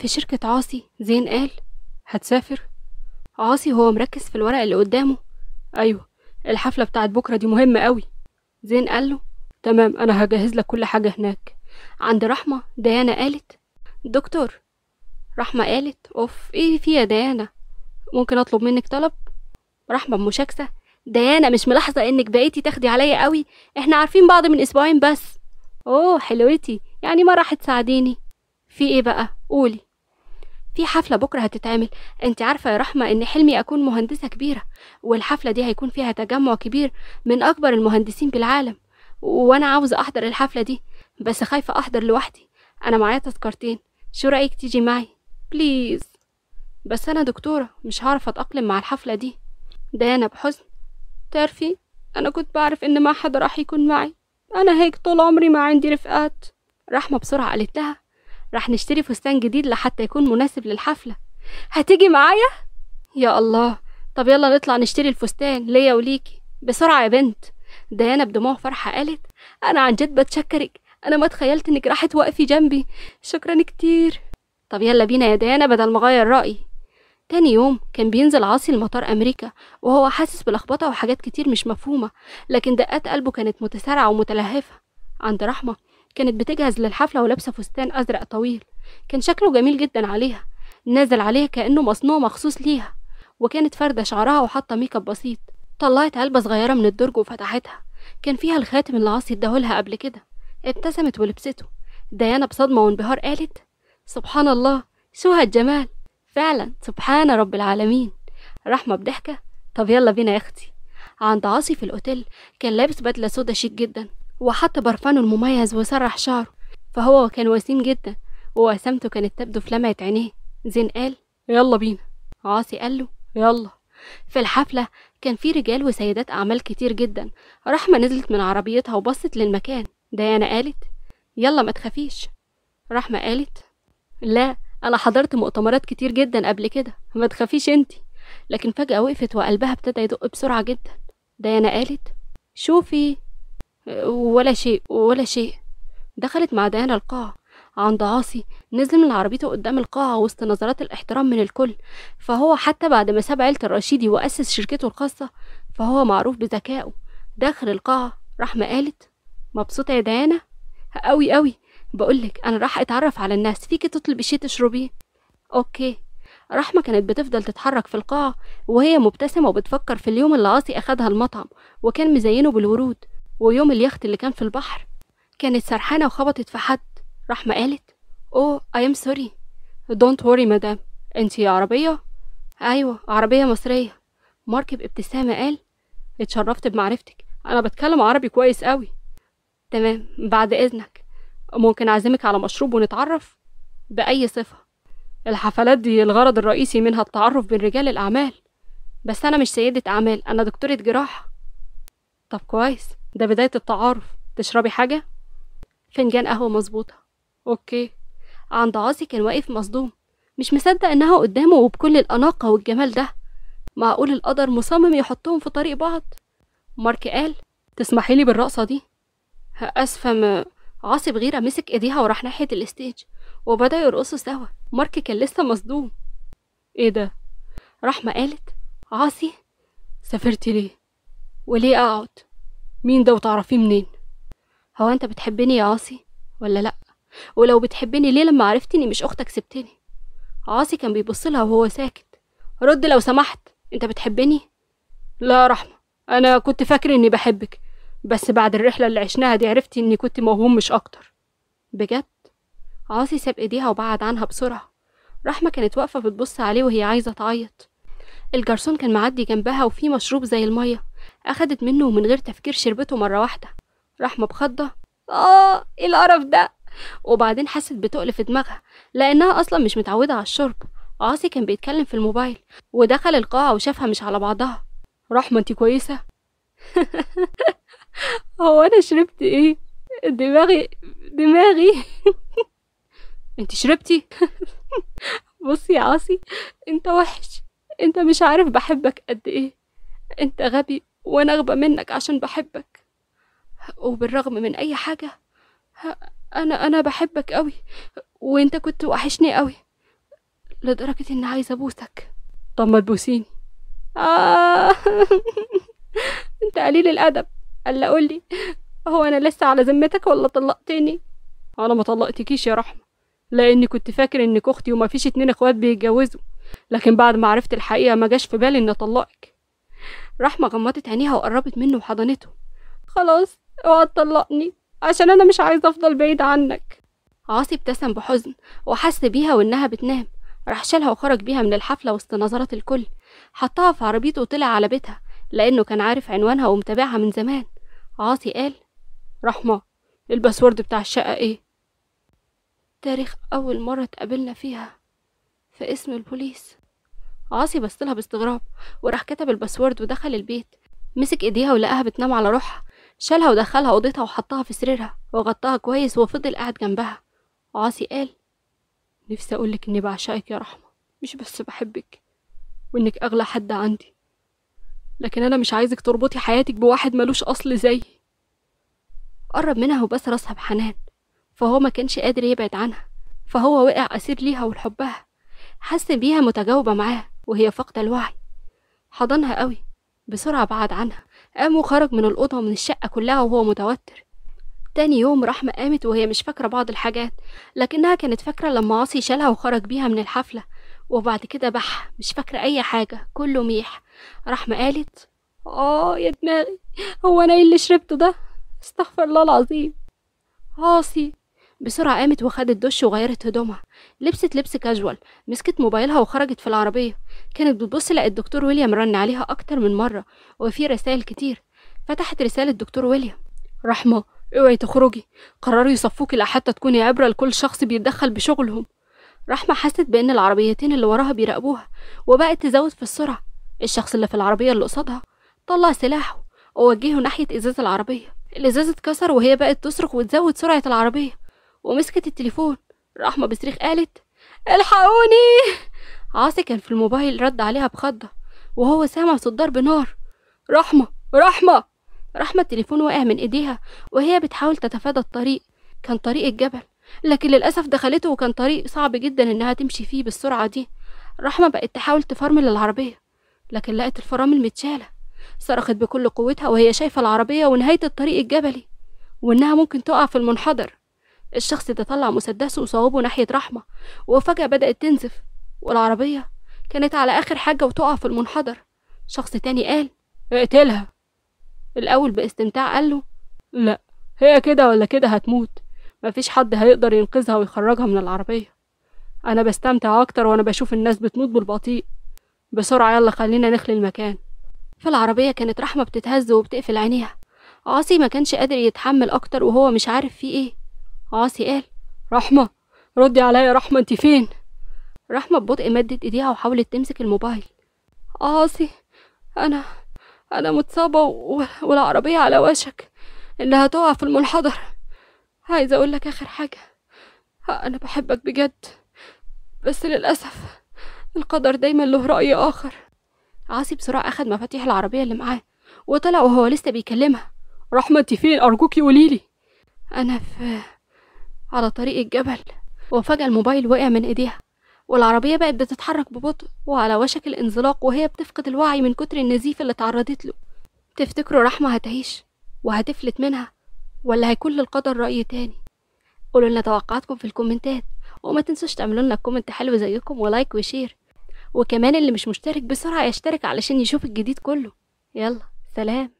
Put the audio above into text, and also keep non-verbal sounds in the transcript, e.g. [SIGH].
في شركة عاصي زين قال هتسافر عاصي هو مركز في الورق اللي قدامه أيوة الحفلة بتاعت بكرة دي مهمة قوي زين قال له تمام أنا هجهز لك كل حاجة هناك عند رحمة ديانا قالت دكتور رحمة قالت أوف إيه في يا ديانا ممكن أطلب منك طلب رحمة بمشاكسة ديانا مش ملاحظة إنك بقيتي تاخدي عليا قوي إحنا عارفين بعض من أسبوعين بس أوه حلوتي يعني ما راح تساعديني في إيه بقى قولي في حفلة بكرة هتتعمل انت عارفة يا رحمة ان حلمي اكون مهندسة كبيرة والحفلة دي هيكون فيها تجمع كبير من اكبر المهندسين بالعالم وانا عاوزة احضر الحفلة دي بس خايفة احضر لوحدي انا معايا تذكرتين شو رأيك تيجي معي بليز بس انا دكتورة مش هعرف اتأقلم مع الحفلة دي ديانا بحزن تعرفي انا كنت بعرف ان ما حد راح يكون معي انا هيك طول عمري ما عندي رفقات رحمة بسرعة قالت لها راح نشتري فستان جديد لحتى يكون مناسب للحفلة هتيجي معايا؟ يا الله طب يلا نطلع نشتري الفستان ليا وليكي بسرعة يا بنت ديانا بدموع فرحة قالت أنا عن جد بتشكرك أنا ما تخيلت إنك راح توقفي جنبي شكرا كتير طب يلا بينا يا ديانا بدل ما أغير رأيي تاني يوم كان بينزل عاصي لمطار أمريكا وهو حاسس بلخبطة وحاجات كتير مش مفهومة لكن دقات قلبه كانت متسارعة ومتلهفة عند رحمة كانت بتجهز للحفلة ولابسة فستان أزرق طويل كان شكله جميل جدا عليها نازل عليها كأنه مصنوع مخصوص ليها وكانت فاردة شعرها وحاطة ميك اب بسيط طلعت علبة صغيرة من الدرج وفتحتها كان فيها الخاتم اللي عاصي اداهولها قبل كده ابتسمت ولبسته ديانا بصدمة وانبهار قالت سبحان الله شو هالجمال فعلا سبحان رب العالمين رحمة بضحكة طب يلا بينا يا اختي عند عاصي في الاوتيل كان لابس بدلة سودا شيك جدا وحط برفانه المميز وسرح شعره فهو كان وسيم جدا ووسامته كانت تبدو في لمعة عينيه زين قال يلا بينا عاصي قال له يلا في الحفلة كان في رجال وسيدات أعمال كتير جدا رحمة نزلت من عربيتها وبصت للمكان ديانا قالت يلا ما تخافيش رحمة قالت لا أنا حضرت مؤتمرات كتير جدا قبل كده ما تخافيش انتي لكن فجأة وقفت وقلبها ابتدى يدق بسرعة جدا ديانا قالت شوفي ولا شيء ولا شيء دخلت مع ديانا القاعة عند عاصي نزل من عربيته قدام القاعة وسط نظرات الاحترام من الكل فهو حتى بعد ما ساب عيلة الرشيدي وأسس شركته الخاصة فهو معروف بذكائه داخل القاعة رحمة قالت مبسوطة يا ديانا أوي أوي بقولك أنا راح أتعرف على الناس فيكي تطلبي شيء تشربيه أوكي رحمة كانت بتفضل تتحرك في القاعة وهي مبتسمة وبتفكر في اليوم اللي عاصي أخدها المطعم وكان مزينه بالورود ويوم اليخت اللي كان في البحر كانت سرحانة وخبطت في حد رحمة قالت أوه أي أم سوري دونت وري مدام انتي عربية؟ أيوة عربية مصرية مارك بابتسامة قال اتشرفت بمعرفتك أنا بتكلم عربي كويس قوي تمام بعد إذنك ممكن أعزمك على مشروب ونتعرف بأي صفة الحفلات دي الغرض الرئيسي منها التعرف بين رجال الأعمال بس أنا مش سيدة أعمال أنا دكتورة جراحة طب كويس ده بداية التعارف تشربي حاجة؟ فنجان قهوة مظبوطة أوكي عند عاصي كان واقف مصدوم مش مصدق إنها قدامه وبكل الأناقة والجمال ده معقول القدر مصمم يحطهم في طريق بعض مارك قال تسمحي لي بالرقصة دي أسفة ما عاصي بغيرة مسك إيديها وراح ناحية الستيج وبدأ يرقصوا سوا مارك كان لسه مصدوم إيه ده رحمة قالت عاصي سافرتي ليه وليه أقعد مين ده وتعرفيه منين هو انت بتحبني يا عاصي ولا لا ولو بتحبني ليه لما عرفت اني مش اختك سبتني عاصي كان بيبصلها وهو ساكت رد لو سمحت انت بتحبني لا يا رحمه انا كنت فاكر اني بحبك بس بعد الرحله اللي عشناها دي عرفت اني كنت موهوم مش اكتر بجد عاصي ساب ايديها وبعد عنها بسرعه رحمه كانت واقفه بتبص عليه وهي عايزه تعيط الجرسون كان معدي جنبها وفيه مشروب زي الميه أخدت منه ومن غير تفكير شربته مرة واحدة راح مبخضة آه إيه القرف ده وبعدين حست بتقل في دماغها لأنها أصلا مش متعودة على الشرب عاصي كان بيتكلم في الموبايل ودخل القاعة وشافها مش على بعضها رحمة انتي كويسة [LAUGHS] هو أنا شربت إيه دماغي دماغي [LAUGHS] انت شربتي [LAUGHS] بصي يا عاصي انت وحش انت مش عارف بحبك قد ايه انت غبي وأنا أغبى منك عشان بحبك وبالرغم من أي حاجة أنا أنا بحبك قوي وأنت كنت وحشني قوي لدرجة إني عايزة أبوسك طب ما تبوسيني آه [LAUGHS] أنت قليل الأدب ألا قولي هو أنا لسه على ذمتك ولا طلقتني أنا ما طلقتكيش يا رحمة لأني كنت فاكر إنك أختي ومفيش اتنين إخوات بيتجوزوا لكن بعد ما عرفت الحقيقة ما جاش في بالي إني أطلقك رحمة غمضت عينيها وقربت منه وحضنته خلاص اوعى تطلقني عشان أنا مش عايزة أفضل بعيد عنك عاصي ابتسم بحزن وحس بيها وإنها بتنام راح شالها وخرج بيها من الحفلة وسط نظرات الكل حطها في عربيته وطلع على بيتها لأنه كان عارف عنوانها ومتابعها من زمان عاصي قال رحمة الباسورد بتاع الشقة ايه؟ تاريخ أول مرة اتقابلنا فيها في اسم البوليس عاصي بصلها باستغراب وراح كتب الباسورد ودخل البيت مسك ايديها ولقاها بتنام على روحها شالها ودخلها اوضتها وحطها في سريرها وغطاها كويس وفضل قاعد جنبها عاصي قال نفسي اقولك اني بعشقك يا رحمه مش بس بحبك وانك اغلى حد عندي لكن انا مش عايزك تربطي حياتك بواحد ملوش اصل زيي قرب منها وبس راسها بحنان فهو ما كانش قادر يبعد عنها فهو وقع اسير ليها ولحبها حس بيها متجاوبه معاه وهي فاقدة الوعي حضنها قوي بسرعة بعد عنها قام وخرج من الأوضة ومن الشقة كلها وهو متوتر تاني يوم رحمة قامت وهي مش فاكرة بعض الحاجات لكنها كانت فاكرة لما عاصي شالها وخرج بيها من الحفلة وبعد كده بح مش فاكرة أي حاجة كله ميح رحمة قالت آه يا دماغي هو أنا إيه اللي شربته ده استغفر الله العظيم عاصي بسرعة قامت وخدت دش وغيرت هدومها لبست لبس كاجوال مسكت موبايلها وخرجت في العربية كانت بتبص لقت الدكتور ويليام رن عليها أكتر من مرة وفي رسائل كتير فتحت رسالة دكتور ويليام رحمة اوعي تخرجي قرروا يصفوكي لحتى تكوني عبرة لكل شخص بيتدخل بشغلهم رحمة حست بأن العربيتين اللي وراها بيراقبوها وبقت تزود في السرعة الشخص اللي في العربية اللي قصادها طلع سلاحه ووجهه ناحية إزاز العربية الإزاز اتكسر وهي بقت تصرخ وتزود سرعة العربية ومسكت التليفون رحمة بصريخ قالت الحقوني عاصي كان في الموبايل رد عليها بخضة وهو سامع صوت ضرب نار رحمة رحمة رحمة التليفون وقع من ايديها وهي بتحاول تتفادى الطريق كان طريق الجبل لكن للأسف دخلته وكان طريق صعب جدا إنها تمشي فيه بالسرعة دي رحمة بقت تحاول تفرمل العربية لكن لقت الفرامل متشالة صرخت بكل قوتها وهي شايفة العربية ونهاية الطريق الجبلي وإنها ممكن تقع في المنحدر الشخص ده طلع مسدسه وصوبه ناحية رحمة وفجأة بدأت تنزف والعربية كانت على آخر حاجة وتقع في المنحدر شخص تاني قال اقتلها الأول باستمتاع قال له لأ هي كده ولا كده هتموت مفيش حد هيقدر ينقذها ويخرجها من العربية أنا بستمتع أكتر وأنا بشوف الناس بتموت بالبطيء بسرعة يلا خلينا نخلي المكان في العربية كانت رحمة بتتهز وبتقفل عينيها عاصي ما كانش قادر يتحمل أكتر وهو مش عارف فيه إيه عاصي قال رحمة ردي عليا رحمة انت فين رحمة ببطء مدت ايديها وحاولت تمسك الموبايل عاصي انا انا متصابة و... والعربية على وشك انها تقع في المنحدر عايزة اقول لك اخر حاجة انا بحبك بجد بس للأسف القدر دايما له رأي آخر عاصي بسرعة أخد مفاتيح العربية اللي معاه وطلع وهو لسه بيكلمها رحمة انتي فين أرجوكي قوليلي أنا في على طريق الجبل وفجأة الموبايل وقع من إيديها والعربية بقت بتتحرك ببطء وعلى وشك الانزلاق وهي بتفقد الوعي من كتر النزيف اللي اتعرضت له تفتكروا رحمة هتعيش وهتفلت منها ولا هيكون للقدر رأي تاني قولوا لنا توقعاتكم في الكومنتات وما تنسوش تعملوا لنا كومنت حلو زيكم ولايك وشير وكمان اللي مش مشترك بسرعة يشترك علشان يشوف الجديد كله يلا سلام